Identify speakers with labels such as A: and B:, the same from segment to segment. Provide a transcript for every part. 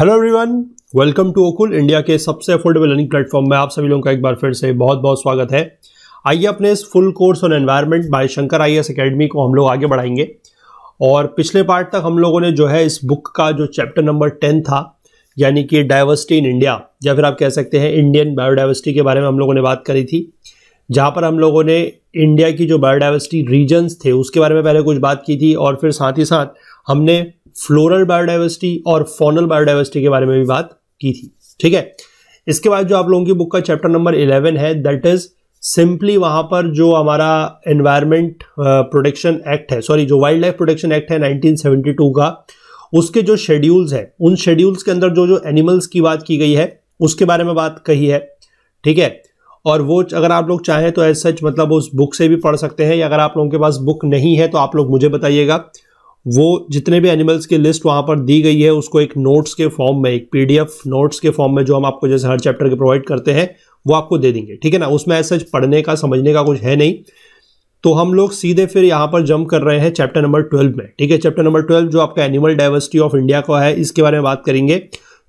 A: Hello everyone welcome to Okul India के सबसे affordable learning platform में आप सभी लोगों का एक बार फिर से बहुत बहुत स्वागत है आइए अपने इस full course on environment by Shankar I S academy को हम लोग आगे बढ़ाएंगे और पिछले पार्ट तक हम लोगों ने जो है इस बुक का जो चैप्टर नंबर टेन था यानी कि डाइवर्सिटी इन इंडिया या फिर आप कह सकते हैं इंडियन बायोडाइवर्सिटी के बारे में हम लोगों ने बात करी थी जहाँ पर हम लोगों ने इंडिया की जो बायोडाइवर्सिटी रीजन्स थे उसके बारे में पहले कुछ बात की थी और फिर साथ ही साथ हमने फ्लोरल बायोडाइवर्सिटी और फोनल बायोडाइवर्सिटी के बारे में भी बात की थी ठीक है इसके बाद जो आप लोगों की बुक का चैप्टर नंबर इलेवन है दैट इज सिंपली वहां पर जो हमारा एनवायरमेंट प्रोटेक्शन एक्ट है सॉरी जो वाइल्ड लाइफ प्रोटेक्शन एक्ट है 1972 का उसके जो शेड्यूल्स हैं उन शेड्यूल्स के अंदर जो जो एनिमल्स की बात की गई है उसके बारे में बात कही है ठीक है और वो अगर आप लोग चाहें तो एज सच मतलब उस बुक से भी पढ़ सकते हैं या अगर आप लोगों के पास बुक नहीं है तो आप लोग मुझे बताइएगा वो जितने भी एनिमल्स की लिस्ट वहाँ पर दी गई है उसको एक नोट्स के फॉर्म में एक पीडीएफ नोट्स के फॉर्म में जो हम आपको जैसे हर चैप्टर के प्रोवाइड करते हैं वो आपको दे देंगे ठीक है ना उसमें ऐसा पढ़ने का समझने का कुछ है नहीं तो हम लोग सीधे फिर यहाँ पर जंप कर रहे हैं चैप्टर नंबर ट्वेल्व में ठीक है चैप्टर नंबर ट्वेल्व जो आपका एनिमल डाइवर्सिटी ऑफ इंडिया का है इसके बारे में बात करेंगे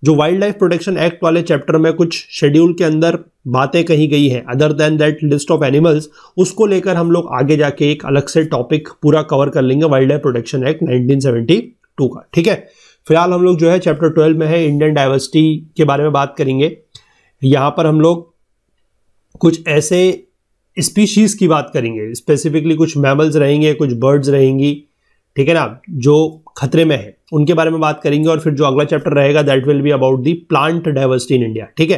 A: जो वाइल्ड लाइफ प्रोटेक्शन एक्ट वाले चैप्टर में कुछ शेड्यूल के अंदर बातें कही गई हैं other than that list of animals उसको लेकर हम लोग आगे जाके एक अलग से टॉपिक पूरा कवर कर लेंगे wild life protection act nineteen का ठीक है फिलहाल हम लोग जो है चैप्टर ट्वेल्व में है इंडियन डाइवर्सिटी के बारे में बात करेंगे यहाँ पर हम लोग कुछ ऐसे स्पीशीज़ की बात करेंगे स्पेसिफिकली कुछ मैमल्स रहेंगे कुछ बर्ड्स रहेंगी ठीक है ना जो खतरे में है उनके बारे में बात करेंगे और फिर जो अगला चैप्टर रहेगा that will be about the plant diversity in India ठीक है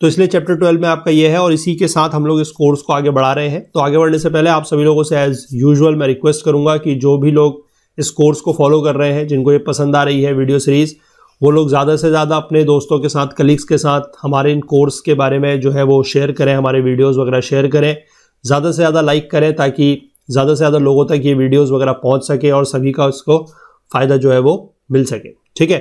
A: तो इसलिए चैप्टर ट्वेल्व में आपका ये है और इसी के साथ हम लोग इस कोर्स को आगे बढ़ा रहे हैं तो आगे बढ़ने से पहले आप सभी लोगों से एज यूजल मैं रिक्वेस्ट करूंगा कि जो भी लोग इस कोर्स को फॉलो कर रहे हैं जिनको ये पसंद आ रही है वीडियो सीरीज़ वो लोग ज़्यादा से ज़्यादा अपने दोस्तों के साथ कलीग्स के साथ हमारे इन कोर्स के बारे में जो है वो शेयर करें हमारे वीडियोज़ वगैरह शेयर करें ज़्यादा से ज़्यादा लाइक करें ताकि ज़्यादा से ज़्यादा लोगों तक ये वीडियोज़ वगैरह पहुँच सके और सभी का उसको फ़ायदा जो है वो मिल सके ठीक है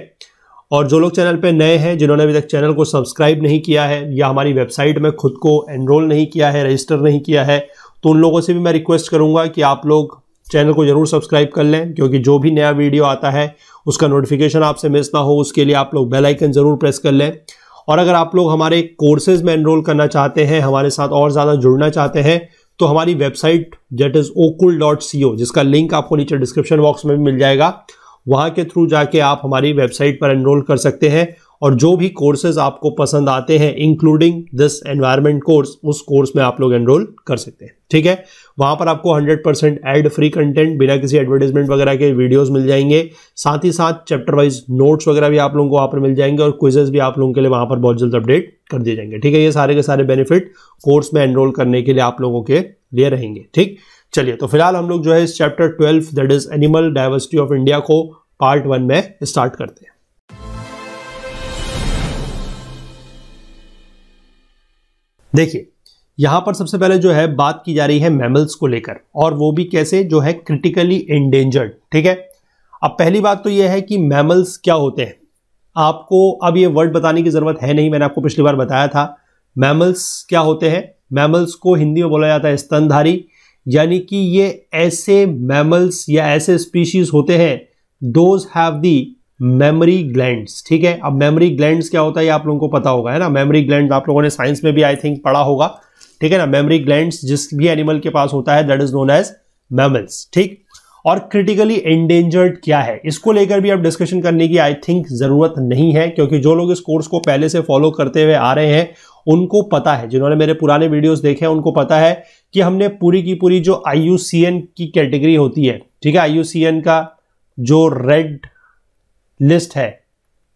A: और जो लोग चैनल पे नए हैं जिन्होंने अभी तक चैनल को सब्सक्राइब नहीं किया है या हमारी वेबसाइट में खुद को एनरोल नहीं किया है रजिस्टर नहीं किया है तो उन लोगों से भी मैं रिक्वेस्ट करूँगा कि आप लोग चैनल को ज़रूर सब्सक्राइब कर लें क्योंकि जो भी नया वीडियो आता है उसका नोटिफिकेशन आपसे मिस ना हो उसके लिए आप लोग बेल आइकन ज़रूर प्रेस कर लें और अगर आप लोग हमारे कोर्सेज़ में एनरोल करना चाहते हैं हमारे साथ और ज़्यादा जुड़ना चाहते हैं तो हमारी वेबसाइट जेट is Okul dot C O जिसका लिंक आपको नीचे डिस्क्रिप्शन बॉक्स में भी मिल जाएगा वहाँ के थ्रू जाके आप हमारी वेबसाइट पर एनरोल कर सकते हैं और जो भी कोर्सेज आपको पसंद आते हैं इंक्लूडिंग दिस एनवायरमेंट कोर्स उस कोर्स में आप लोग एनरोल कर सकते हैं ठीक है वहाँ पर आपको 100 परसेंट एड फ्री कंटेंट बिना किसी एडवर्टीजमेंट वगैरह के वीडियोस मिल जाएंगे साथ ही साथ चैप्टर वाइज नोट्स वगैरह भी आप लोगों को वहाँ पर मिल जाएंगे और क्विजेज भी आप लोगों के लिए वहाँ पर बहुत जल्द अपडेट कर दिए जाएंगे ठीक है ये सारे के सारे बेनिफिट कोर्स में एनरोल करने के लिए आप लोगों के लिए रहेंगे ठीक चलिए तो फिलहाल हम लोग जो है इस chapter twelve that is animal diversity of India को पार्ट वन में स्टार्ट करते हैं देखिए यहां पर सबसे पहले जो है बात की जा रही है मैमल्स को लेकर और वो भी कैसे जो है क्रिटिकली इंडेंजर्ड ठीक है अब पहली बात तो ये है कि मैमल्स क्या होते हैं आपको अब ये वर्ड बताने की ज़रूरत है नहीं मैंने आपको पिछली बार बताया था मैमल्स क्या होते हैं मैमल्स को हिंदी में बोला जाता है स्तनधारी यानी कि ये ऐसे मैमल्स या ऐसे स्पीशीज होते हैं those have the mammary glands ठीक है अब मेमोरी ग्लैंड्स क्या होता है ये आप लोगों को पता होगा है ना मेमोरी ग्लैंड आप लोगों ने साइंस में भी आई थिंक पढ़ा होगा ठीक है ना मेमोरी ग्लैंड्स जिस भी एनिमल के पास होता है that is known as mammals ठीक और क्रिटिकली एंडेंजर्ड क्या है इसको लेकर भी अब डिस्कशन करने की आई थिंक ज़रूरत नहीं है क्योंकि जो लोग इस कोर्स को पहले से फॉलो करते हुए आ रहे हैं उनको पता है जिन्होंने मेरे पुराने वीडियोस देखे हैं उनको पता है कि हमने पूरी की पूरी जो आई की कैटेगरी होती है ठीक है आई का जो रेड लिस्ट है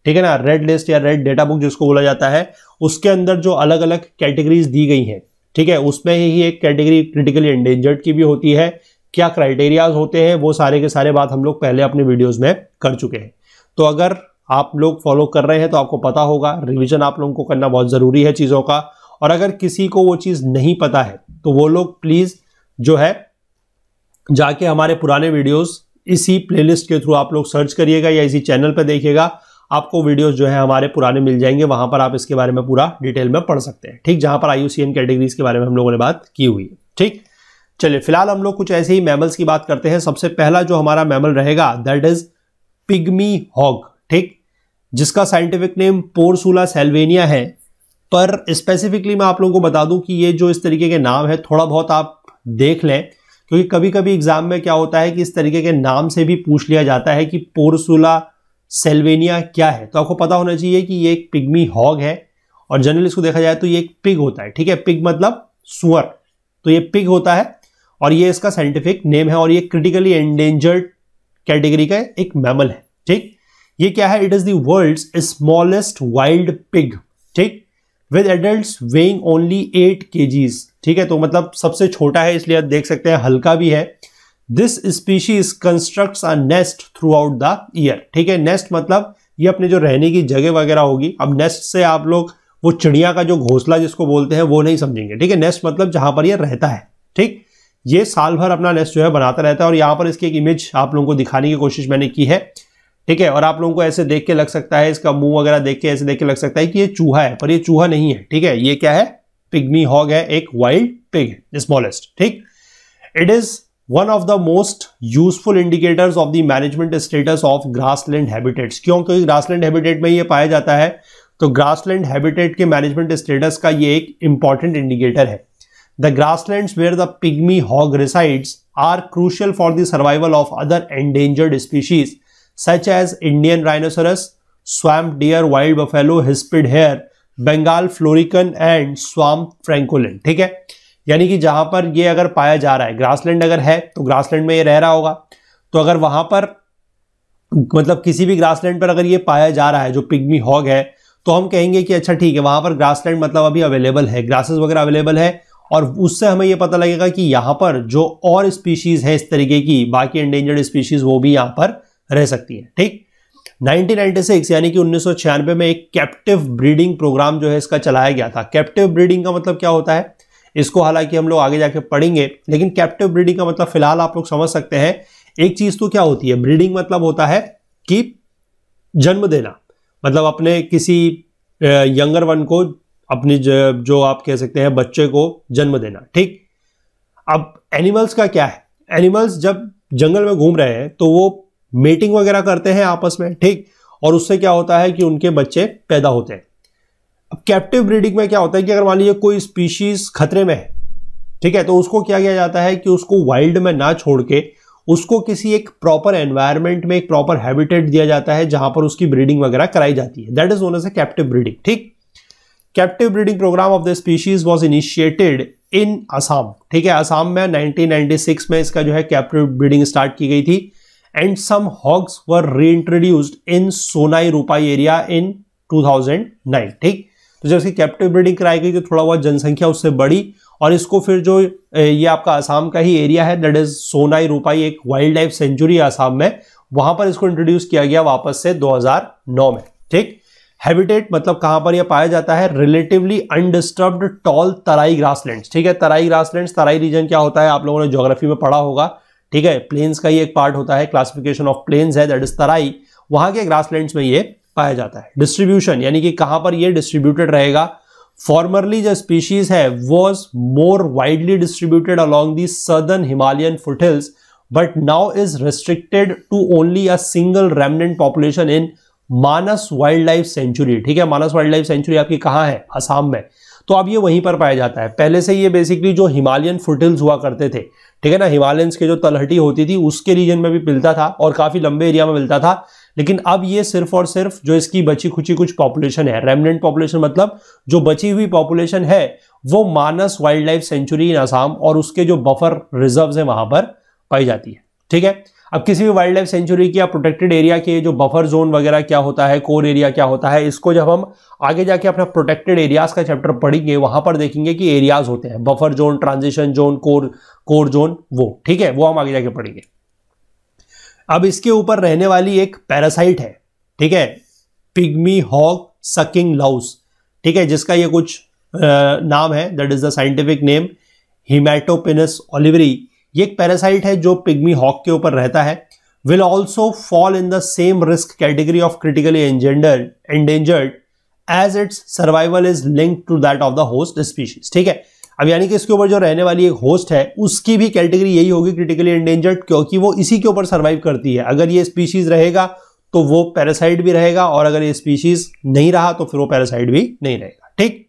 A: ठीक है ना रेड लिस्ट या रेड डेटा बुक जिसको बोला जाता है उसके अंदर जो अलग अलग कैटेगरीज दी गई हैं ठीक है उसमें ही एक कैटेगरी क्रिटिकली एंडेंजर्ड की भी होती है क्या क्राइटेरियाज होते हैं वो सारे के सारे बात हम लोग पहले अपने वीडियोज में कर चुके हैं तो अगर आप लोग फॉलो कर रहे हैं तो आपको पता होगा रिविजन आप लोगों को करना बहुत ज़रूरी है चीज़ों का और अगर किसी को वो चीज़ नहीं पता है तो वो लोग प्लीज़ जो है जाके हमारे पुराने वीडियोस इसी प्लेलिस्ट के थ्रू आप लोग सर्च करिएगा या इसी चैनल पर देखिएगा आपको वीडियोस जो है हमारे पुराने मिल जाएंगे वहाँ पर आप इसके बारे में पूरा डिटेल में पढ़ सकते हैं ठीक जहाँ पर आई कैटेगरीज के बारे में हम लोगों ने बात की हुई है ठीक चलिए फिलहाल हम लोग कुछ ऐसे ही मैमल्स की बात करते हैं सबसे पहला जो हमारा मैमल रहेगा दैट इज पिगमी हॉग ठीक जिसका साइंटिफिक नेम पोरसूला सेल्वेनिया है पर स्पेसिफिकली मैं आप लोगों को बता दूं कि ये जो इस तरीके के नाम है थोड़ा बहुत आप देख लें क्योंकि कभी कभी एग्जाम में क्या होता है कि इस तरीके के नाम से भी पूछ लिया जाता है कि पोरसूला सेल्वेनिया क्या है तो आपको पता होना चाहिए कि ये एक पिग्मी हॉग है और जनरली इसको देखा जाए तो ये एक पिग होता है ठीक है पिग मतलब सुअर तो ये पिग होता है और ये इसका साइंटिफिक नेम है और ये क्रिटिकली एंडेंजर्ड कैटेगरी का एक मैमल है ठीक ये क्या है it is the world smallest wild pig ठीक with adult weighing only eight K ठीक है तो मतलब सबसे छोटा है इसलिए आप देख सकते हैं हल्का भी है this species construct a nest through the year ठीक है नेस्ट मतलब ये अपने जो रहने की जगह वगैरह होगी अब नेस्ट से आप लोग वो चिड़िया का जो घोसला जिसको बोलते हैं वो नहीं समझेंगे ठीक है नेस्ट मतलब जहां पर ये रहता है ठीक ये साल भर अपना नेस्ट जो है बनाता रहता है और यहां पर इसकी एक इमेज आप लोगों को दिखाने की कोशिश मैंने की है ठीक है और आप लोगों को ऐसे देख के लग सकता है इसका मुंह वगैरह देख के ऐसे देख के लग सकता है कि ये चूहा है पर ये चूहा नहीं है ठीक है ये क्या है पिग्मी हॉग है एक वाइल्ड पिग स्मॉलेस्ट ठीक it is one of the most useful indicators of the management status of grassland habitats क्यों क्योंकि ग्रासलैंड हैबिटेट में ये पाया जाता है तो ग्रासलैंड हैबिटेट के मैनेजमेंट स्टेटस का ये एक इंपॉर्टेंट इंडिकेटर है the grasslands where the pygmy hog resides are crucial for the survival of other endangered species such as Indian rhinoceros, swamp deer wild buffalo hispid hare Bengal florican and swamp francolin ठीक है यानी कि जहां पर ये अगर पाया जा रहा है ग्रासलैंड अगर है तो ग्रासलैंड में ये रह रहा होगा तो अगर वहां पर मतलब किसी भी ग्रासलैंड पर अगर ये पाया जा रहा है जो पिग्मी हॉग है तो हम कहेंगे कि अच्छा ठीक है वहां पर ग्रासलैंड मतलब अभी अवेलेबल है ग्रासेस वगैरह अवेलेबल है और उससे हमें यह पता लगेगा कि यहाँ पर जो और स्पीशीज़ है इस तरीके की बाकी एंडेंजर्ड स्पीशीज़ वो भी यहाँ पर रह सकती है ठीक 1996 यानी कि उन्नीस में एक कैप्टिव ब्रीडिंग प्रोग्राम जो है इसका चलाया गया था कैप्टिव ब्रीडिंग का मतलब क्या होता है इसको हालांकि हम लोग आगे जाके पढ़ेंगे लेकिन कैप्टिव ब्रीडिंग का मतलब फिलहाल आप लोग समझ सकते हैं एक चीज तो क्या होती है ब्रीडिंग मतलब होता है कि जन्म देना मतलब अपने किसी यंगर वन को अपनी जो आप कह सकते हैं बच्चे को जन्म देना ठीक अब एनिमल्स का क्या है एनिमल्स जब जंगल में घूम रहे हैं तो वो मेटिंग वगैरह करते हैं आपस में ठीक और उससे क्या होता है कि उनके बच्चे पैदा होते हैं अब कैप्टिव ब्रीडिंग में क्या होता है कि अगर मान लीजिए कोई स्पीशीज खतरे में है ठीक है तो उसको क्या किया जाता है कि उसको वाइल्ड में ना छोड़ के उसको किसी एक प्रॉपर एनवायरमेंट में एक प्रॉपर हैबिटेट दिया जाता है जहां पर उसकी ब्रीडिंग वगैरह कराई जाती है that is known as a captive breeding ठीक captive breeding programme of the species was initiated in Assam ठीक है असम में 1996 में इसका जो है कैप्टिव ब्रीडिंग स्टार्ट की गई थी सम some वर री इंट्रोड्यूस्ड इन सोनाई रूपाई एरिया इन 2009 ठीक तो जब इसकी कैप्टिव ब्रीडिंग कराई गई तो थोड़ा बहुत जनसंख्या उससे बढ़ी और इसको फिर जो ये आपका आसाम का ही एरिया है दैट इज सोनाई रूपाई एक वाइल्ड लाइफ सेंचुरी आसाम में वहां पर इसको इंट्रोड्यूस किया गया वापस से 2009 में ठीक हैबिटेट मतलब कहां पर यह पाया जाता है relatively undisturbed tall Terai grasslands ठीक है तराई ग्रासलैंड्स तराई रीजन क्या होता है आप लोगों ने ज्योग्राफी में पढ़ा होगा ठीक है प्लेन्स का ही एक पार्ट होता है क्लासिफिकेशन ऑफ प्लेन्स है दैट इज तराई वहां के ग्रासलैंड्स में ये पाया जाता है डिस्ट्रीब्यूशन यानी कि कहां पर ये डिस्ट्रीब्यूटेड रहेगा फॉर्मरली जो स्पीशीज है was more widely distributed along the southern Himalayan foothills but now is restricted to only a single remnant population in Manas wild life sanctuary ठीक है मानस वाइल्ड लाइफ सेंचुरी आपकी कहाँ है असम में तो अब ये वहीं पर पाया जाता है पहले से ये बेसिकली जो हिमालयन फुटहिल्स हुआ करते थे ठीक है ना हिमालयंस के जो तलहटी होती थी उसके रीजन में भी मिलता था और काफ़ी लंबे एरिया में मिलता था लेकिन अब ये सिर्फ और सिर्फ जो इसकी बची खुची कुछ पॉपुलेशन है रेमनेंट पॉपुलेशन मतलब जो बची हुई पॉपुलेशन है वो Manas wild life sanctuary in Assam और उसके जो बफर रिजर्व है वहां पर पाई जाती है ठीक है अब किसी भी वाइल्ड लाइफ सेंचुरी की या प्रोटेक्टेड एरिया के जो बफर जोन वगैरह क्या होता है कोर एरिया क्या होता है इसको जब हम आगे जाके अपना प्रोटेक्टेड एरियाज का चैप्टर पढ़ेंगे वहां पर देखेंगे कि एरियाज होते हैं buffer zone transition zone core core zone वो ठीक है वो हम आगे जाके पढ़ेंगे अब इसके ऊपर रहने वाली एक पैरासाइट है ठीक है पिग्मी हॉग सकिंग लाउस ठीक है जिसका ये कुछ आ, नाम है that is the scientific name Haematopinus oliveri ये एक पैरासाइट है जो पिग्मी हॉक के ऊपर रहता है will also fall in the same risk category of critically endanger endangered as its survival is link to that of the host species ठीक है अब यानी कि इसके ऊपर जो रहने वाली एक होस्ट है उसकी भी कैटेगरी यही होगी क्रिटिकली एंडेंजर्ड क्योंकि वो इसी के ऊपर सर्वाइव करती है अगर ये स्पीशीज रहेगा तो वो पैरासाइट भी रहेगा और अगर ये स्पीशीज नहीं रहा तो फिर वो पैरासाइट भी नहीं रहेगा ठीक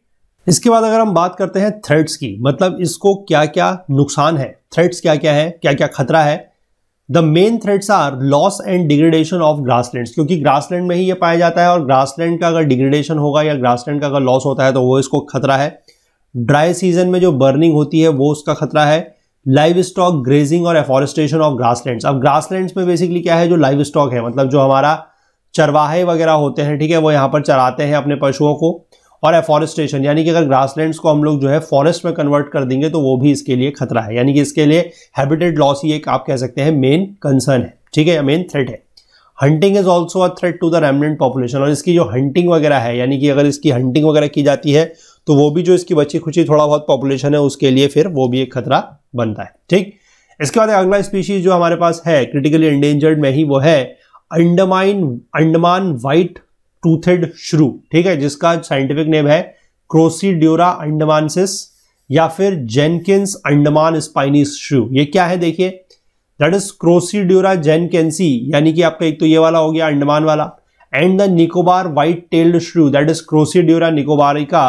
A: इसके बाद अगर हम बात करते हैं थ्रेड्स की मतलब इसको क्या क्या नुकसान है थ्रेड्स क्या क्या है क्या क्या खतरा है the main threats are loss and degradation of grassland क्योंकि ग्रासलैंड में ही ये पाया जाता है और ग्रासलैंड का अगर डिग्रेडेशन होगा या ग्रासलैंड का अगर लॉस होता है तो वो इसको खतरा है ड्राई सीजन में जो बर्निंग होती है वो उसका खतरा है लाइव स्टॉक ग्रेजिंग और एफॉरेस्टेशन ऑफ ग्रासलैंड्स अब ग्रासलैंड्स में बेसिकली क्या है जो लाइव स्टॉक है मतलब जो हमारा चरवाहे वगैरह होते हैं ठीक है वो यहाँ पर चराते हैं अपने पशुओं को और एफॉरेस्टेशन यानी कि अगर ग्रासलैंड्स को हम लोग जो है फॉरेस्ट में कन्वर्ट कर देंगे तो वो भी इसके लिए खतरा है यानी कि इसके लिए हैबिटेड लॉस ही एक आप कह सकते हैं मेन कंसर्न है ठीक है मेन थ्रेट है hunting is also a threat to the remnant population और इसकी जो हंटिंग वगैरह है यानी कि अगर इसकी हंटिंग वगैरह की जाती है तो वो भी जो इसकी बची खुची थोड़ा बहुत पॉपुलेशन है उसके लिए फिर वो भी एक खतरा बनता है ठीक इसके बाद अगला स्पीशीज जो हमारे पास है क्रिटिकली एंडेंजर्ड में ही वो है अंडमाइन अंडमान वाइट टूथेड श्रू ठीक है जिसका साइंटिफिक नेम है क्रोसीड्योरा अंडमानसिस या फिर जेनकिंस अंडमान स्पाइनी श्रू ये क्या है देखिए दैट इज क्रोसीड्योरा जेनकेंसी यानी कि आपका एक तो ये वाला हो गया अंडमान वाला and the Nicobar white tailed shrew that is Crocidura nicobarica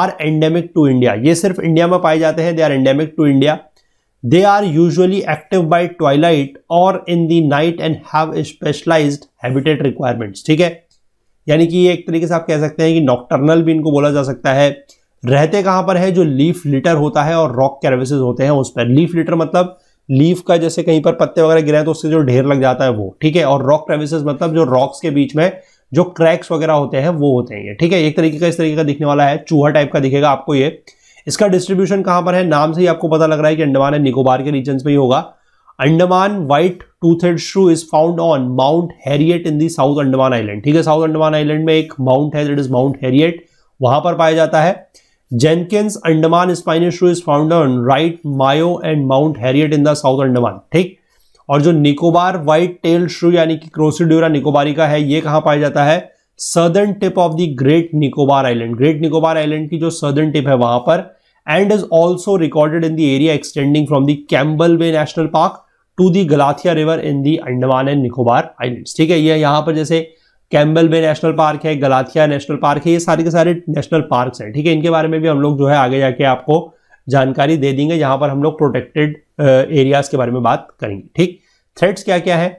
A: are endemic to India ये सिर्फ इंडिया में पाए जाते हैं they are endemic to India they are usually active by twilight और in the night and have specialised habitat requirements ठीक है यानी कि ये एक तरीके से आप कह सकते हैं कि नॉक्टर्नल भी इनको बोला जा सकता है रहते कहाँ पर है जो लीफ लिटर होता है और रॉक कैरविसेज होते हैं उस पर लीफ लिटर मतलब लीफ का जैसे कहीं पर पत्ते वगैरह गिरे हैं तो उससे जो ढेर लग जाता है वो ठीक है और रॉक क्रेविसेज मतलब जो रॉक्स के बीच में जो क्रैक्स वगैरह होते हैं वो होते हैं ये ठीक है एक तरीके का इस तरीके का दिखने वाला है चूहा टाइप का दिखेगा आपको ये इसका डिस्ट्रीब्यूशन कहाँ पर है नाम से ही आपको पता लग रहा है कि अंडमान है निकोबार के रीजन में ही होगा अंडमान वाइट टू थर्ड shrew is found on Mount Harriet in the south Andaman island ठीक है साउथ अंडमान आइलैंड में एक माउंट है दट इज माउंट हैरियट वहां पर पाया जाता है Jenkins Andaman spiny shrew is found on Wright Myo and Mount Harriet in the south Andaman ठीक और जो निकोबार वाइट टेल श्रू यानी कि क्रोसिड्यूरा का है ये कहाँ पाया जाता है southern tip of the Great Nicobar Island Great Nicobar Island की जो सदर्न टिप है वहां पर and is also recorded in the area extending from the Campbell Bay National Park to the Galathea River in the Andaman and Nicobar islands ठीक है ये यहाँ पर जैसे कैम्बल बे नेशनल पार्क है गलाथिया नेशनल पार्क है ये सारे के सारे नेशनल पार्क हैं ठीक है इनके बारे में भी हम लोग जो है आगे जाके आपको जानकारी दे देंगे यहाँ पर हम लोग प्रोटेक्टेड एरियाज के बारे में बात करेंगे ठीक थ्रेड्स क्या क्या है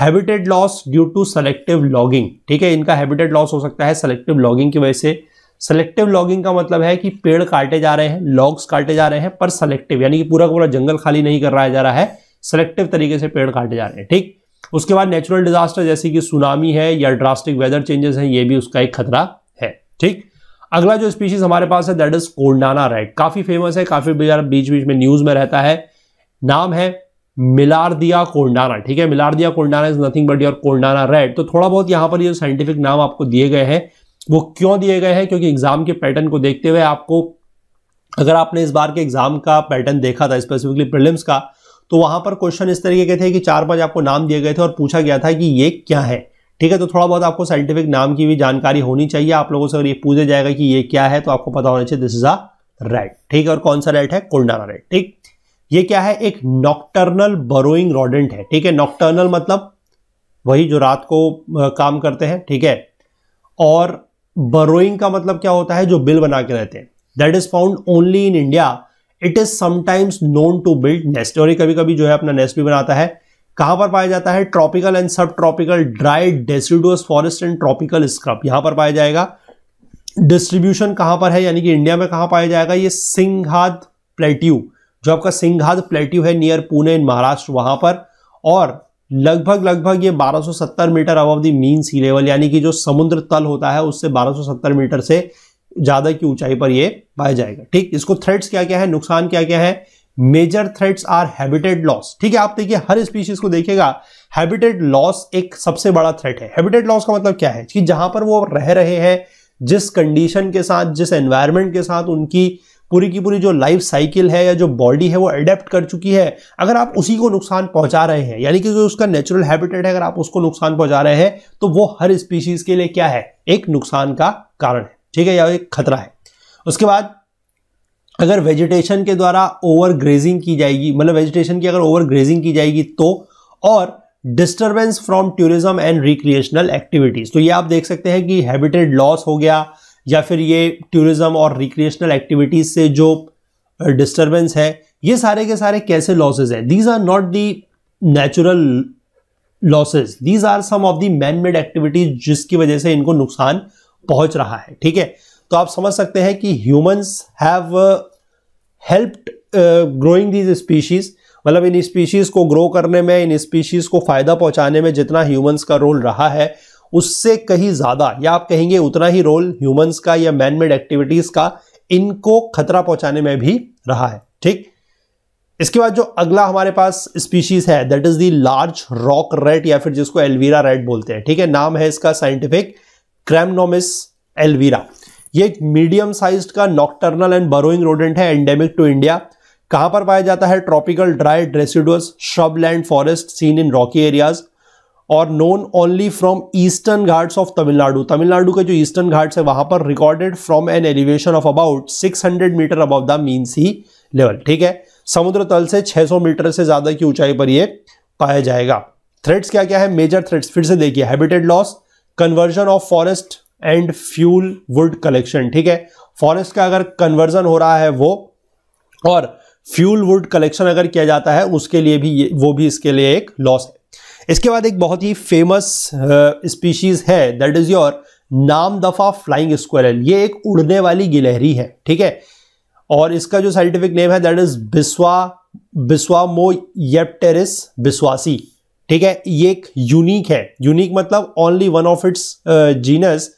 A: habitat loss due to selective logging ठीक है इनका हैबिटेड लॉस हो सकता है सेलेक्टिव लॉगिंग की वजह से सेलेक्टिव लॉगिंग का मतलब है कि पेड़ काटे जा रहे हैं लॉग्स काटे जा रहे हैं पर सेलेक्टिव यानी कि पूरा पूरा जंगल खाली नहीं कर रहा जा रहा है सेलेक्टिव तरीके से पेड़ काटे जा रहे हैं ठीक उसके बाद नेचुरल डिजास्टर जैसे कि सुनामी है या ड्रास्टिक वेदर चेंजेस हैं ये भी उसका एक खतरा है ठीक अगला जो स्पीशीज हमारे पास है दैट इज कोल्डाना रेड काफी फेमस है काफी बीच बीच में न्यूज में रहता है नाम है मिलारदिया कोल्डाना ठीक है Millardia kondana is nothing but your Kondana rat तो थोड़ा बहुत यहाँ पर ये साइंटिफिक नाम आपको दिए गए हैं वो क्यों दिए गए हैं क्योंकि एग्जाम के पैटर्न को देखते हुए आपको अगर आपने इस बार के एग्जाम का पैटर्न देखा था स्पेसिफिकली प्रिलिम्स का तो वहां पर क्वेश्चन इस तरीके के थे कि चार पांच आपको नाम दिए गए थे और पूछा गया था कि ये क्या है ठीक है तो थोड़ा बहुत आपको साइंटिफिक नाम की भी जानकारी होनी चाहिए आप लोगों से अगर ये पूछा जाएगा कि ये क्या है तो आपको पता होना चाहिए दिस इज अ राइट ठीक है और कौन सा राइट है कोल्डारा राइट ठीक ये क्या है एक नॉक्टर्नल बरोइंग रॉडेंट है ठीक है नॉक्टर्नल मतलब वही जो रात को काम करते हैं ठीक है और बरोइंग का मतलब क्या होता है जो बिल बना के रहते हैं that is found only in India it is sometimes known to build nest और ये कभी कभी जो है अपना नेस्ट भी बनाता है कहां पर पाया जाता है tropical and subtropical dry deciduous forest and tropical scrub यहां पर पाया जाएगा डिस्ट्रीब्यूशन कहां पर है यानी कि इंडिया में कहां पाया जाएगा ये सिंघाद प्लेट्यू जो आपका सिंघाद प्लेट्यू है नियर पुणे इन महाराष्ट्र वहां पर और लगभग लगभग ये 1270 metre above the mean sea level यानी कि जो समुद्र तल होता है उससे 1270 मीटर से ज़्यादा की ऊंचाई पर यह पाया जाएगा ठीक इसको थ्रेट्स क्या क्या है नुकसान क्या क्या है major threats are habitat loss ठीक है आप देखिए हर स्पीशीज को देखिएगा हैबिटेड लॉस एक सबसे बड़ा थ्रेट है हैबिटेड लॉस का मतलब क्या है कि जहां पर वो रह रहे हैं जिस कंडीशन के साथ जिस एनवायरमेंट के साथ उनकी पूरी की पूरी जो लाइफ साइकिल है या जो बॉडी है वो अडेप्ट कर चुकी है अगर आप उसी को नुकसान पहुंचा रहे हैं यानी कि जो उसका नेचुरल हैबिटेट है अगर आप उसको नुकसान पहुंचा रहे हैं तो वो हर स्पीशीज के लिए क्या है एक नुकसान का कारण है ठीक है या एक खतरा है उसके बाद अगर वेजिटेशन के द्वारा ओवर ग्रेजिंग की जाएगी मतलब वेजिटेशन की अगर ओवर ग्रेजिंग की जाएगी तो और disturbance from tourism and recreational activities तो ये आप देख सकते हैं कि हैबिटेट लॉस हो गया या फिर ये टूरिज्म और रिक्रिएशनल एक्टिविटीज़ से जो डिस्टर्बेंस है ये सारे के सारे कैसे लॉसेज हैं these are not the natural losses these are some of the man made activities जिसकी वजह से इनको नुकसान पहुंच रहा है ठीक है तो आप समझ सकते हैं कि humans have helped growing these species मतलब इन स्पीशीज को ग्रो करने में इन स्पीशीज को फायदा पहुंचाने में जितना ह्यूमंस का रोल रहा है उससे कहीं ज्यादा या आप कहेंगे उतना ही रोल ह्यूमंस का या मैनमेड एक्टिविटीज का इनको खतरा पहुंचाने में भी रहा है ठीक इसके बाद जो अगला हमारे पास स्पीशीज है that is the large rock rat या फिर जिसको एलवीरा रेट बोलते हैं ठीक है नाम है इसका साइंटिफिक क्रैमनोमिस एलवीरा ये एक मीडियम साइज का नॉक्टर्नल एंड बरोइंग रोडेंट है एंडेमिक टू इंडिया कहां पर पाया जाता है tropical dry deciduous shrubland forest seen in rocky areas और known only from Eastern Ghats of Tamil Nadu Tamil Nadu के जो ईस्टर्न घाट्स है वहां पर recorded from an elevation of about 600 metre above the mean sea level ठीक है समुद्र तल से 600 मीटर से ज्यादा की ऊंचाई पर यह पाया जाएगा थ्रेड्स क्या क्या है मेजर थ्रेड्स फिर से देखिए habitat loss conversion of forest and fuelwood collection ठीक है फॉरेस्ट का अगर कन्वर्जन हो रहा है वो और फ्यूल वुड कलेक्शन अगर किया जाता है उसके लिए भी ये वो भी इसके लिए एक लॉस है इसके बाद एक बहुत ही फेमस स्पीशीज है that is your Namdapha flying squirrel ये एक उड़ने वाली गिलहरी है ठीक है और इसका जो साइंटिफिक नेम है दैट इज बिस्वा बिस्वा मो येप्टेरिस बिस्वासी ठीक है ये एक यूनिक है यूनिक मतलब only one of its genus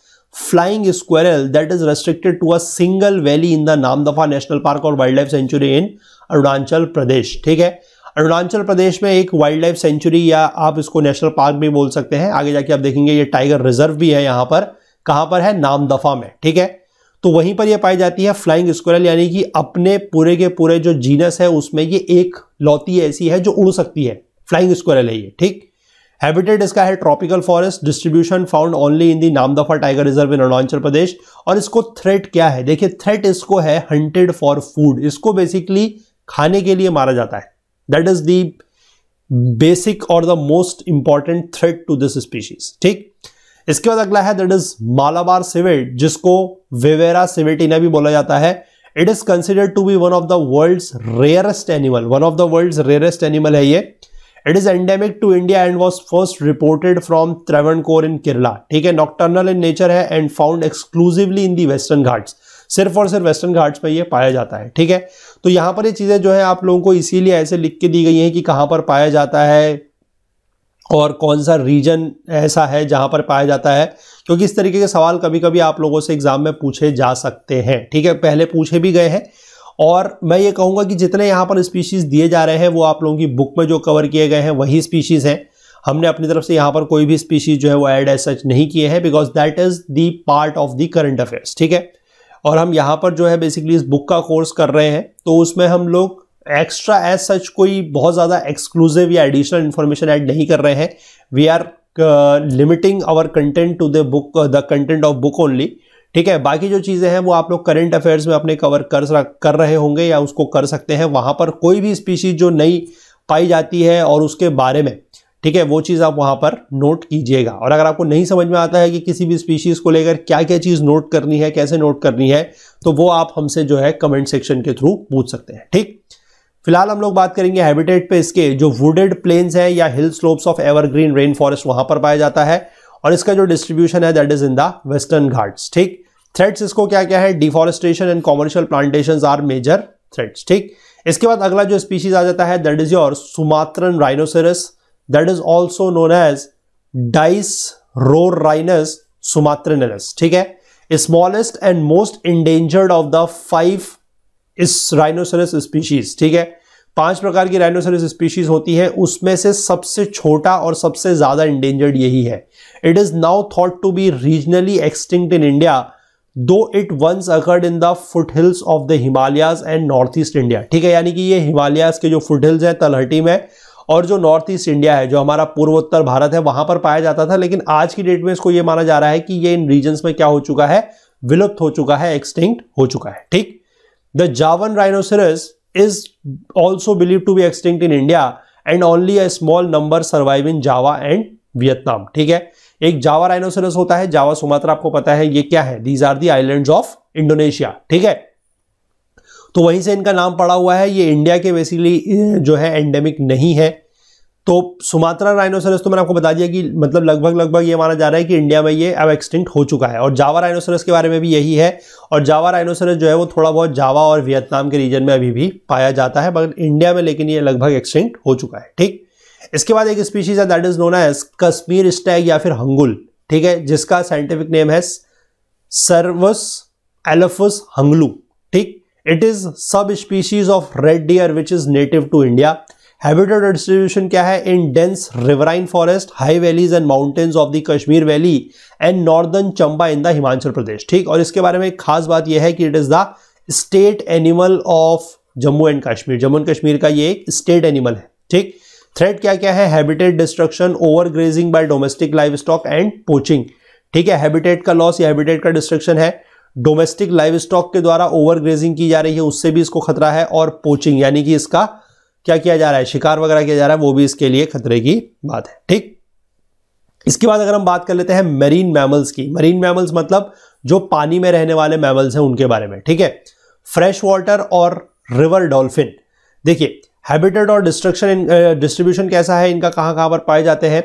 A: flying squirrel that is restricted to a single valley in the Namdapha national park और wild life sanctuary in Arunachal Pradesh ठीक है अरुणाचल प्रदेश में एक वाइल्ड लाइफ सेंचुरी या आप इसको नेशनल पार्क भी बोल सकते हैं आगे जाके आप देखेंगे ये टाइगर रिजर्व भी है यहाँ पर कहाँ पर है नामदफा में ठीक है तो वहीं पर ये पाई जाती है फ्लाइंग स्क्वेरल यानी कि अपने पूरे के पूरे जो जीनस है उसमें ये एक लौती ऐसी है जो उड़ सकती है फ्लाइंग स्क्वायरल है ये ठीक हैबिटेट इसका है tropical forest distribution found only in the Namdapha tiger reserve in Arunachal Pradesh और इसको थ्रेट क्या है देखिए थ्रेट इसको है हंटेड फॉर फूड इसको बेसिकली खाने के लिए मारा जाता है दैट इज दी बेसिक और the most important threat to this species ठीक इसके बाद अगला है दैट इज मालाबार सिवेट जिसको वेवेरा सिवेटिना भी बोला जाता है it is considered to be one of the world rarest animal one of the world rarest animal है ये it is endemic to India and was first reported from Kore in Kerala ठीक है nocturnal in nature है and found exclusively in the western Ghats सिर्फ और सिर्फ western Ghats पर यह पाया जाता है ठीक है तो यहाँ पर ये चीज़ें जो है आप लोगों को इसीलिए ऐसे लिख के दी गई हैं कि कहाँ पर पाया जाता है और कौन सा रीजन ऐसा है जहाँ पर पाया जाता है क्योंकि इस तरीके के सवाल कभी कभी आप लोगों से एग्जाम में पूछे जा सकते हैं ठीक है पहले पूछे भी गए हैं और मैं ये कहूँगा कि जितने यहाँ पर स्पीशीज़ दिए जा रहे हैं वो आप लोगों की बुक में जो कवर किए गए हैं वही स्पीशीज़ हैं हमने अपनी तरफ से यहाँ पर कोई भी स्पीशीज़ जो है वो ऐड एज सच नहीं किए हैं because that is the part of the current affairs ठीक है और हम यहाँ पर जो है बेसिकली इस बुक का कोर्स कर रहे हैं तो उसमें हम लोग एक्स्ट्रा एज सच कोई बहुत ज़्यादा एक्सक्लूसिव या एडिशनल इन्फॉर्मेशन ऐड नहीं कर रहे हैं we are limiting our content to the book the content of book only ठीक है बाकी जो चीज़ें हैं वो आप लोग करेंट अफेयर्स में अपने कवर कर कर रहे होंगे या उसको कर सकते हैं वहाँ पर कोई भी स्पीशीज जो नई पाई जाती है और उसके बारे में ठीक है वो चीज़ आप वहाँ पर नोट कीजिएगा और अगर आपको नहीं समझ में आता है कि किसी भी स्पीशीज़ को लेकर क्या क्या चीज़ नोट करनी है कैसे नोट करनी है तो वो आप हमसे जो है कमेंट सेक्शन के थ्रू पूछ सकते हैं ठीक फिलहाल हम लोग बात करेंगे हैबिटेट पे इसके जो वुडेड प्लेन्स हैं या hill slopes of evergreen rainforest पर पाया जाता है और इसका जो डिस्ट्रीब्यूशन है that is in the western Ghats ठीक थ्रेट्स इसको क्या क्या है deforestation and commercial plantation are major threats ठीक इसके बाद अगला जो स्पीशीज आ जाता है that is your Sumatran rhinoceros that is also known as Dicerorhinus sumatrensis ठीक है smallest and most endangered of the five इस राइनोसेरस स्पीशीज ठीक है पांच प्रकार की राइनोसेरस स्पीशीज होती है उसमें से सबसे छोटा और सबसे ज्यादा इंडेंजर्ड यही है it is now thought to be regionally extinct in India though it once occurred in the foothills of the Himalayas and north east India ठीक है यानी कि ये हिमालयाज के जो फुट हिल्स हैं तलहटी में और जो नॉर्थ ईस्ट इंडिया है जो हमारा पूर्वोत्तर भारत है वहां पर पाया जाता था लेकिन आज की डेट में इसको ये माना जा रहा है कि ये इन रीजन्स में क्या हो चुका है विलुप्त हो चुका है एक्सटिंक्ट हो चुका है ठीक the Javan rhinoceros is also believe to be extinct in India and only a small number survive in Java and Vietnam ठीक है एक जावा राइनोसरस होता है जावा सुमात्रा आपको पता है ये क्या है these are the island of Indonesia ठीक है तो वहीं से इनका नाम पड़ा हुआ है ये इंडिया के बेसिकली जो है एंडेमिक नहीं है तो सुमात्रा राइनोसरस तो मैंने आपको बता दिया कि मतलब लगभग लगभग ये माना जा रहा है कि इंडिया में ये अब एक्सटिंक्ट हो चुका है और जावा राइनोसरस के बारे में भी यही है और जावा राइनोसरस जो है वो थोड़ा बहुत जावा और वियतनाम के रीजन में अभी भी पाया जाता है मगर इंडिया में लेकिन ये लगभग एक्सटिंक्ट हो चुका है ठीक इसके बाद एक स्पीशीज है that is known as Kashmir stag या फिर हंगुल ठीक है जिसका साइंटिफिक नेम है सर्वस एलफस हंगलू ठीक it is subspecies of red deer which is native to India habitat distribution क्या है in dense riverine forest high valleys and mountains of the Kashmir valley and northern Chamba in the Himachal Pradesh ठीक और इसके बारे में एक खास बात यह है कि it is the state animal of Jammu and Kashmir Jammu and Kashmir का ये एक स्टेट एनिमल है ठीक थ्रेड क्या क्या है habitat destruction overgrazing by domestic livestock and poaching ठीक है हैबिटेट का लॉस या हैबिटेट का डिस्ट्रक्शन है डोमेस्टिक लाइफ स्टॉक के द्वारा ओवर ग्रेजिंग की जा रही है उससे भी इसको खतरा है और पोचिंग यानी कि इसका क्या किया जा रहा है शिकार वगैरह किया जा रहा है वो भी इसके लिए खतरे की बात है ठीक इसके बाद अगर हम बात कर लेते हैं मरीन मैमल्स की मरीन मैमल्स मतलब जो पानी में रहने वाले मैमल्स हैं उनके बारे में ठीक है फ्रेश वाटर और रिवर डॉल्फिन देखिए हैबिटेट और डिस्ट्रक्शन डिस्ट्रीब्यूशन कैसा है इनका कहाँ कहाँ पर पाए जाते हैं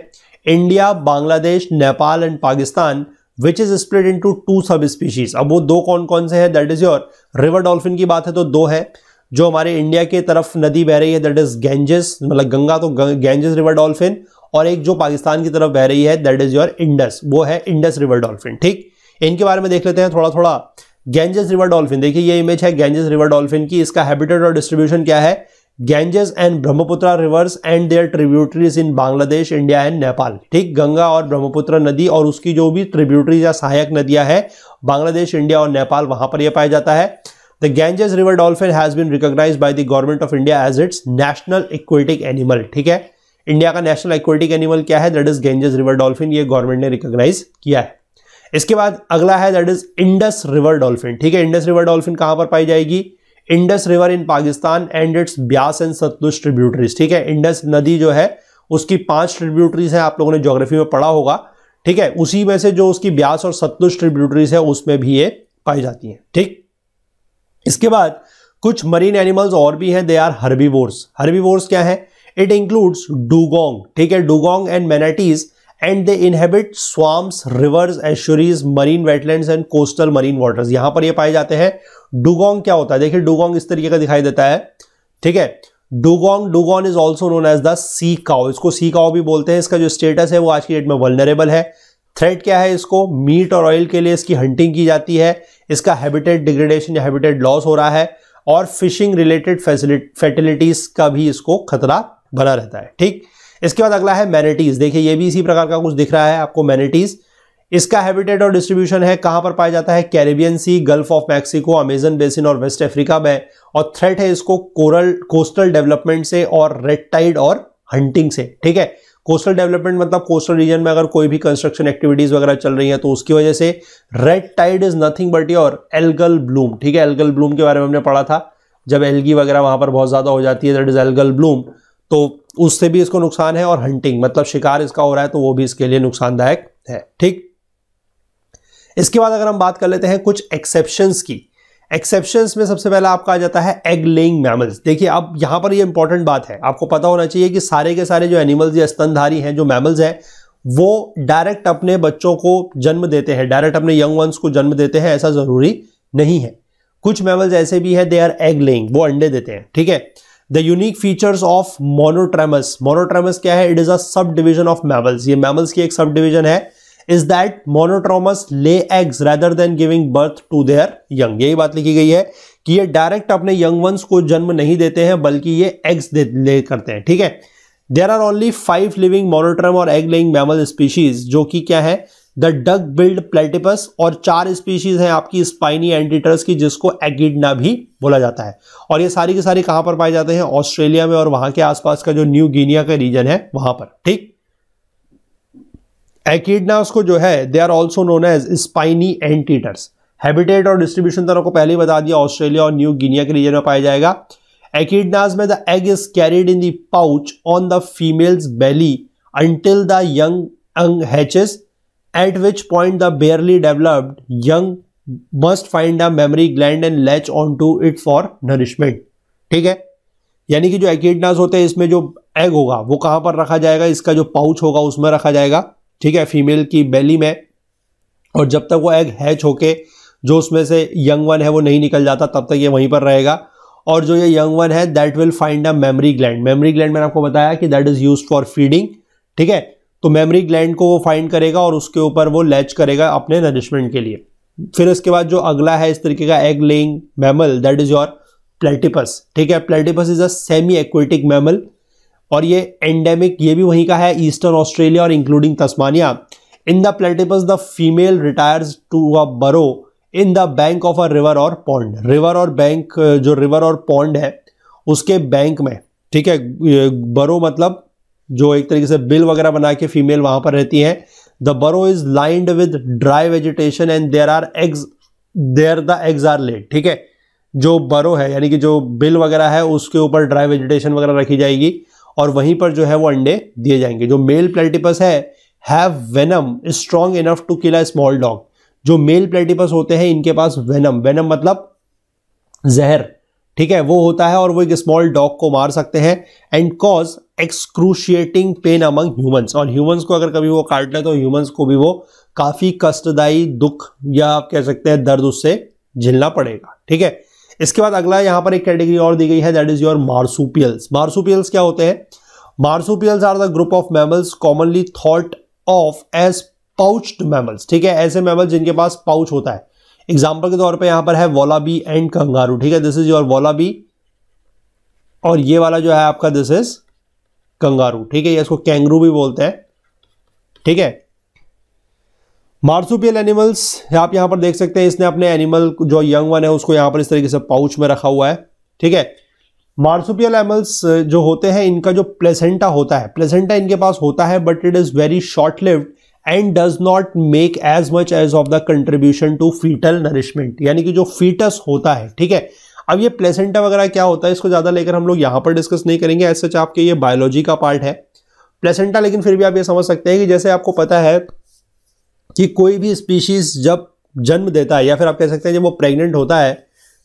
A: India Bangladesh Nepal and Pakistan which is split into two subspecies अब वो दो कौन कौन से हैं that is your river dolphin की बात है तो दो है जो हमारे इंडिया के तरफ नदी बह रही है दैट इज गेंजेस मतलब गंगा तो गेंजेस रिवर डॉल्फिन और एक जो पाकिस्तान की तरफ बह रही है दैट इज योर इंडस वो है इंडस रिवर डॉल्फिन ठीक इनके बारे में देख लेते हैं थोड़ा थोड़ा गेंजेस रिवर डॉल्फिन देखिए ये इमेज है गेंजेस रिवर डॉल्फिन की इसका हैबिटेट और डिस्ट्रीब्यूशन क्या है Ganges and Brahmaputra rivers and their tributaries in Bangladesh India and Nepal ठीक गंगा और ब्रह्मपुत्र नदी और उसकी जो भी ट्रिब्यूटरीज या सहायक नदियां हैं बांग्लादेश इंडिया और नेपाल वहां पर यह पाया जाता है the Ganges river dolphin has been recognise by the government of India as its national aquatic animal ठीक है इंडिया का नेशनल इक्वेटिक एनिमल क्या है that is Ganges river dolphin ये गवर्नमेंट ने रिकॉग्नाइज किया है इसके बाद अगला है that is Indus river dolphin ठीक है इंडस रिवर डॉल्फिन कहां पर पाई जाएगी Indus river in Pakistan and its Beas and Sutlej tributaries ठीक है इंडस नदी जो है उसकी पांच ट्रिब्यूटरीज है आप लोगों ने ज्योग्राफी में पढ़ा होगा ठीक है उसी में से जो उसकी ब्यास और सतलुज ट्रिब्यूटरीज है उसमें भी ये पाई जाती हैं ठीक इसके बाद कुछ मरीन एनिमल्स और भी हैं दे आर हर्बीवोर्स हर्बीवोर्स क्या है इट इंक्लूड्स डूगोंग ठीक है dugong and manatees and they inhabit swamps rivers estuaries marine wetland and coastal marine waters यहां पर ये पाए जाते हैं डुगोंग क्या होता है देखिए डुगोंग इस तरीके का दिखाई देता है ठीक है Dugong dugon is also known as the sea cow इसको सी काओ भी बोलते हैं इसका जो स्टेटस है वो आज की डेट में वलनरेबल है थ्रेट क्या है इसको मीट और ऑयल के लिए इसकी हंटिंग की जाती है इसका हैबिटेट डिग्रेडेशन या हैबिटेट लॉस हो रहा है और फिशिंग रिलेटेड फैसिलिट फैटिलिटीज का भी इसको खतरा बना रहता है ठीक इसके बाद अगला है मैनिटीज़ देखिए ये भी इसी प्रकार का कुछ दिख रहा है आपको मैनिटीज़ इसका हैबिटेट और डिस्ट्रीब्यूशन है कहाँ पर पाया जाता है Caribbean sea gulf of Mexico Amazon basin और वेस्ट अफ्रीका में और थ्रेट है इसको कोरल कोस्टल डेवलपमेंट से और रेड टाइड और हंटिंग से ठीक है कोस्टल डेवलपमेंट मतलब कोस्टल रीजन में अगर कोई भी कंस्ट्रक्शन एक्टिविटीज वगैरह चल रही है तो उसकी वजह से red tide is nothing but your algal bloom ठीक है एल्गल ब्लूम के बारे में हमने पढ़ा था जब एल्गी वगैरह वहां पर बहुत ज्यादा हो जाती है दैट इज एल्गल ब्लूम तो उससे भी इसको नुकसान है और हंटिंग मतलब शिकार इसका हो रहा है तो वो भी इसके लिए नुकसानदायक है ठीक इसके बाद अगर हम बात कर लेते हैं कुछ एक्सेप्शंस की एक्सेप्शंस में सबसे पहला आपका आ जाता है एग लेइंग मैमल्स देखिए अब यहां पर ये इंपॉर्टेंट बात है आपको पता होना चाहिए कि सारे के सारे जो एनिमल्स या स्तनधारी हैं जो मैमल्स हैं वो डायरेक्ट अपने बच्चों को जन्म देते हैं डायरेक्ट अपने यंग वंस को जन्म देते हैं ऐसा ज़रूरी नहीं है कुछ मैमल्स ऐसे भी है दे आर एग लेइंग वो अंडे देते हैं ठीक है the unique features of monotremes monotremes क्या है it is a subdivision of mammals ये मैमल्स की एक सब डिविजन है is that monotremes lay eggs rather than giving birth to their young यही बात लिखी गई है कि ये डायरेक्ट अपने यंग वंस को जन्म नहीं देते हैं बल्कि ये एग्स ले करते हैं ठीक है there are only five living monotreme और एग लेइंग मैमल स्पीशीज जो कि क्या है द डग बिल्ड प्लेटिपस और चार स्पीशीज हैं आपकी स्पाइनी एंडिटर्स की जिसको एगिडना भी बोला जाता है और ये सारी के सारी कहां पर पाए जाते हैं ऑस्ट्रेलिया में और वहां के आसपास का जो न्यू गिनिया का रीजन है वहां पर ठीक एकिडना उसको जो है they are also known as spiny anteaters habitat और डिस्ट्रीब्यूशन तरह को पहले ही बता दिया ऑस्ट्रेलिया और न्यू गिनिया के रीजन में पाया जाएगा एकिडनाज में the egg is carried in the pouch on the female's belly until the young young hatches at which point the barely developed young must find a mammary gland and latch on to it for nourishment ठीक है यानी कि जो एकेडनाज होते हैं इसमें जो egg होगा वो कहाँ पर रखा जाएगा इसका जो पाउच होगा उसमें रखा जाएगा ठीक है फीमेल की बेली में और जब तक वो एग हैच होके जो उसमें से यंग वन है वो नहीं निकल जाता तब तक ये वहीं पर रहेगा और जो ये यंग वन है that will find a mammary gland mammary gland मैंने आपको बताया कि that is use for feeding ठीक है तो मेमरी ग्लैंड को वो फाइंड करेगा और उसके ऊपर वो लैच करेगा अपने नरिशमेंट के लिए फिर उसके बाद जो अगला है इस तरीके का egg laying mammal that is your platypus ठीक है platypus is a semi aquatic mammal और ये एंडेमिक ये भी वहीं का है ईस्टर्न ऑस्ट्रेलिया और including Tasmania in the platypus the female retires to a burrow in the bank of a river और पॉन्ड रिवर और बैंक जो रिवर और पॉन्ड है उसके बैंक में ठीक है बरो मतलब जो एक तरीके से बिल वगैरह बना के फीमेल वहां पर रहती है the burrow is lined with dry vegetation and there are eggs there the eggs are laid ठीक है जो बरो है यानी कि जो बिल वगैरह है उसके ऊपर ड्राई वेजिटेशन वगैरह रखी जाएगी और वहीं पर जो है वो अंडे दिए जाएंगे जो मेल प्लेटिपस है have venom strong enough to kill a small dog जो मेल प्लेटिपस होते हैं इनके पास वेनम वेनम मतलब जहर ठीक है वो होता है और वो एक स्मॉल डॉग को मार सकते हैं and cause excruciating pain among humans और ह्यूमंस को अगर कभी वो काट ले तो ह्यूमंस को भी वो काफ़ी कष्टदायी दुख या आप कह सकते हैं दर्द उससे झेलना पड़ेगा ठीक है इसके बाद अगला यहां पर एक कैटेगरी और दी गई है that is your marsupials marsupials क्या होते हैं marsupials are the group of mammals commonly thought of as pouched mammals ठीक है ऐसे मैमल्स जिनके पास पाउच होता है एग्जाम्पल के तौर पर यहां पर है वोलाबी एंड कंगारू ठीक है दिस इज योर वोलाबी और ये वाला जो है आपका दिस इज कंगारू ठीक है इसको कैंगरू भी बोलते हैं ठीक है मार्सुपियल एनिमल्स आप यहां पर देख सकते हैं इसने अपने एनिमल जो यंग वन है उसको यहां पर इस तरीके से पाउच में रखा हुआ है ठीक है मार्सुपियल एनिमल्स जो होते हैं इनका जो प्लेसेंटा होता है प्लेसेंटा इनके पास होता है but it is very short lived and does not make as much as of the contribution to foetal nourishment यानी कि जो फीटस होता है ठीक है अब ये प्लेसेंटा वगैरह क्या होता है इसको ज़्यादा लेकर हम लोग यहां पर डिस्कस नहीं करेंगे एज सच आपके ये बायोलॉजी का पार्ट है प्लेसेंटा लेकिन फिर भी आप ये समझ सकते हैं कि जैसे आपको पता है कि कोई भी स्पीशीज जब जन्म देता है या फिर आप कह सकते हैं जब वो प्रेग्नेंट होता है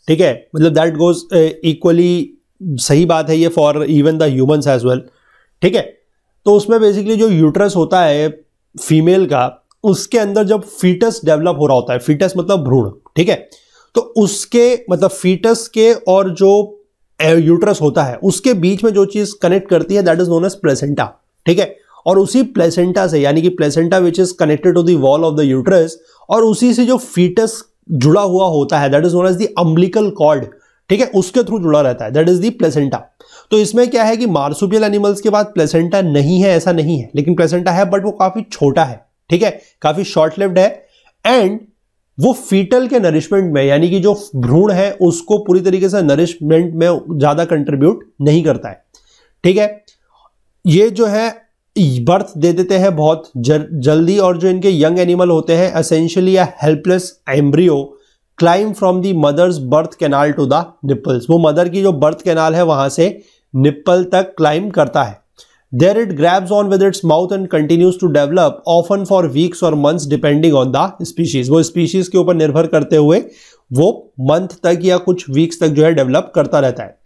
A: ठीक है मतलब दैट गोज इक्वली सही बात है ये for even the humans as well ठीक है तो उसमें बेसिकली जो यूट्रस होता है फीमेल का उसके अंदर जब फीटस डेवलप हो रहा होता है फीटस मतलब भ्रूण ठीक है तो उसके मतलब फीटस के और जो यूट्रस होता है उसके बीच में जो चीज़ कनेक्ट करती है that is known as placenta ठीक है और उसी प्लेसेंटा से यानी कि placenta which is connected to wall of the uterus और उसी से जो फीटस जुड़ा हुआ होता है that is known as the umbilical cord ठीक है उसके थ्रू जुड़ा रहता है दैट इज दी प्लेसेंटा तो इसमें क्या है कि मार्सुपियल एनिमल्स के बाद प्लेसेंटा नहीं है ऐसा नहीं है लेकिन प्लेसेंटा है बट वो काफी छोटा है ठीक है काफी शॉर्ट लिव्ड है एंड वो फीटल के नरिशमेंट में यानी कि जो भ्रूण है उसको पूरी तरीके से नरिशमेंट में ज्यादा कंट्रीब्यूट नहीं करता है ठीक है ये जो है बर्थ दे देते हैं बहुत जल्दी और जो इनके यंग एनिमल होते हैं असेंशियली या helpless embryo climb from the mother's birth canal to the nipples वो मदर की जो बर्थ कैनाल है वहां से निप्पल तक क्लाइम करता है there it grabs on with its mouth and continues to develop often for weeks और months depending on the species वो स्पीशीज के ऊपर निर्भर करते हुए वो मंथ तक या कुछ वीक्स तक जो है डेवलप करता रहता है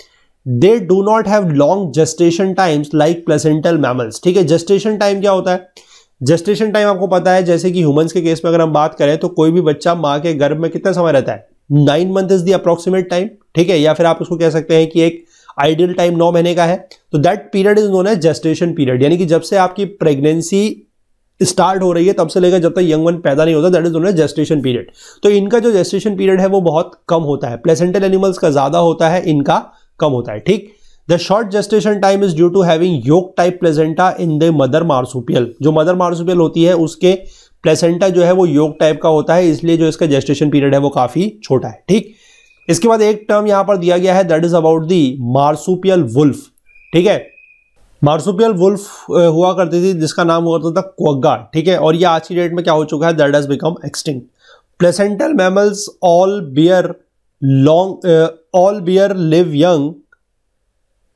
A: they do not have long gestation times like placental mammals ठीक है जस्टेशन टाइम क्या होता है जेस्टेशन टाइम आपको पता है जैसे कि ह्यूमंस के केस में अगर हम बात करें तो कोई भी बच्चा माँ के गर्भ में कितना समय रहता है nine month is the approximate time ठीक है या फिर आप उसको कह सकते हैं कि एक आइडियल टाइम नौ महीने का है तो that period is known as gestation period यानी कि जब से आपकी प्रेगनेंसी स्टार्ट हो रही है तब से लेकर जब तक यंग वन पैदा नहीं होता that is known as gestation period तो इनका जो जेस्टेशन पीरियड है वो बहुत कम होता है प्लेसेंटल एनिमल्स का ज़्यादा होता है इनका कम होता है ठीक the short gestation time is due to having yolk type placenta in the mother marsupial जो मदर मार्सुपियल होती है उसके प्लेसेंटा जो है वो योग टाइप का होता है इसलिए जो इसका जेस्टेशन पीरियड है वो काफ़ी छोटा है ठीक इसके बाद एक टर्म यहां पर दिया गया है that is about the marsupial wolf ठीक है मार्सुपियल वुल्फ हुआ करती थी जिसका नाम हुआ करता था क्वग्गा ठीक है और ये आज की डेट में क्या हो चुका है that has become extinct placental mammals all bear long all bear live young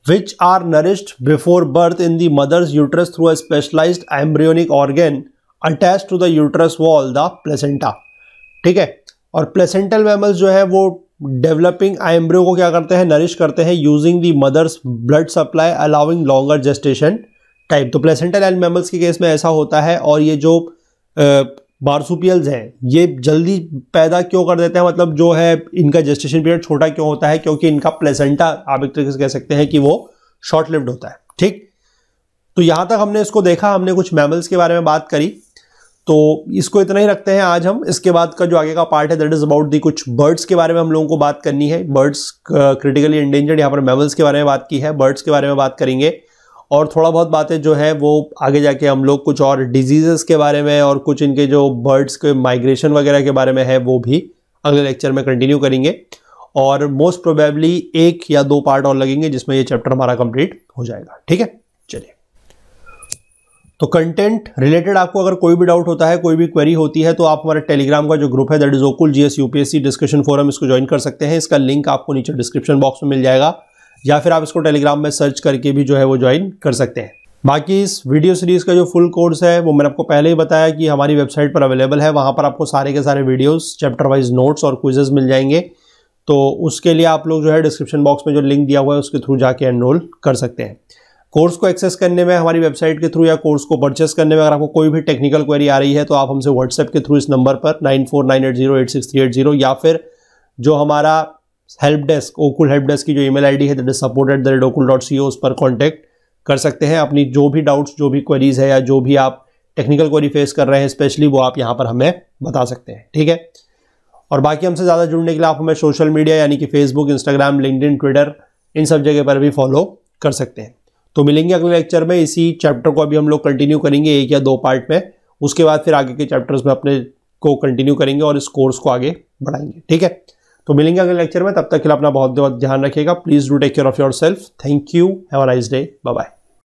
A: which are nourished before birth in the mother's uterus through a specialized embryonic organ attached to the uterus wall, the placenta. ठीक है और placental mammals जो है वो developing आइम्ब्रियो को क्या करते हैं नरिश करते हैं using the mother's blood supply allowing longer gestation type तो प्लेसेंटल एंड मैमल्स के केस में ऐसा होता है और ये जो बारसुपियल्स हैं ये जल्दी पैदा क्यों कर देते हैं मतलब जो है इनका जेस्टेशन पीरियड छोटा क्यों होता है क्योंकि इनका प्लेसेंटा आप एक तरीके से कह सकते हैं कि वो शॉर्ट लिव्ड होता है ठीक तो यहाँ तक हमने इसको देखा हमने कुछ मैमल्स के बारे में बात करी तो इसको इतना ही रखते हैं आज हम इसके बाद का जो आगे का पार्ट है दैट इज़ अबाउट दी कुछ बर्ड्स के बारे में हम लोगों को बात करनी है बर्ड्स क्रिटिकली इंडेंजर्ड यहाँ पर मैमल्स के बारे में बात की है बर्ड्स के बारे में बात करेंगे और थोड़ा बहुत बातें जो है वो आगे जाके हम लोग कुछ और डिजीज़ के बारे में और कुछ इनके जो बर्ड्स के माइग्रेशन वगैरह के बारे में है वो भी अगले लेक्चर में कंटिन्यू करेंगे और मोस्ट प्रोबेबली एक या दो पार्ट और लगेंगे जिसमें ये चैप्टर हमारा कंप्लीट हो जाएगा ठीक है चलिए तो कंटेंट रिलेटेड आपको अगर कोई भी डाउट होता है कोई भी क्वेरी होती है तो आप हमारे टेलीग्राम का जो ग्रुप है that is Okul GS UPSC discussion forum इसको ज्वाइन कर सकते हैं इसका लिंक आपको नीचे डिस्क्रिप्शन बॉक्स में मिल जाएगा या फिर आप इसको टेलीग्राम में सर्च करके भी जो है वो ज्वाइन कर सकते हैं बाकी इस वीडियो सीरीज़ का जो फुल कोर्स है वो मैंने आपको पहले ही बताया कि हमारी वेबसाइट पर अवेलेबल है वहाँ पर आपको सारे के सारे वीडियोस चैप्टर वाइज नोट्स और क्विजेज मिल जाएंगे तो उसके लिए आप लोग जो है डिस्क्रिप्शन बॉक्स में जो लिंक दिया हुआ है उसके थ्रू जाके एनरोल कर सकते हैं कोर्स को एक्सेस करने में हमारी वेबसाइट के थ्रू या कोर्स को परचेस करने में अगर आपको कोई भी टेक्निकल क्वेरी आ रही है तो आप हमसे व्हाट्सएप के थ्रू इस नंबर पर नाइन या फिर जो हमारा help desk Okul help desk की जो ईमेल आईडी है that is support at the rate Okul dot C O उस पर कॉन्टैक्ट कर सकते हैं अपनी जो भी डाउट्स जो भी क्वेरीज है या जो भी आप टेक्निकल क्वेरी फेस कर रहे हैं स्पेशली वो आप यहाँ पर हमें बता सकते हैं ठीक है और बाकी हमसे ज़्यादा जुड़ने के लिए आप हमें सोशल मीडिया यानी कि फेसबुक इंस्टाग्राम लिंकड ट्विटर इन सब जगह पर भी फॉलो कर सकते हैं तो मिलेंगे अगले लेक्चर में इसी चैप्टर को अभी हम लोग कंटिन्यू करेंगे एक या दो पार्ट में उसके बाद फिर आगे के चैप्टर्स में अपने को कंटिन्यू करेंगे और इस कोर्स को आगे बढ़ाएंगे ठीक है तो मिलेंगे अगले लेक्चर में तब तक के लिए अपना बहुत बहुत ध्यान रखिएगा please do take care of yourself thank you have a nice day bye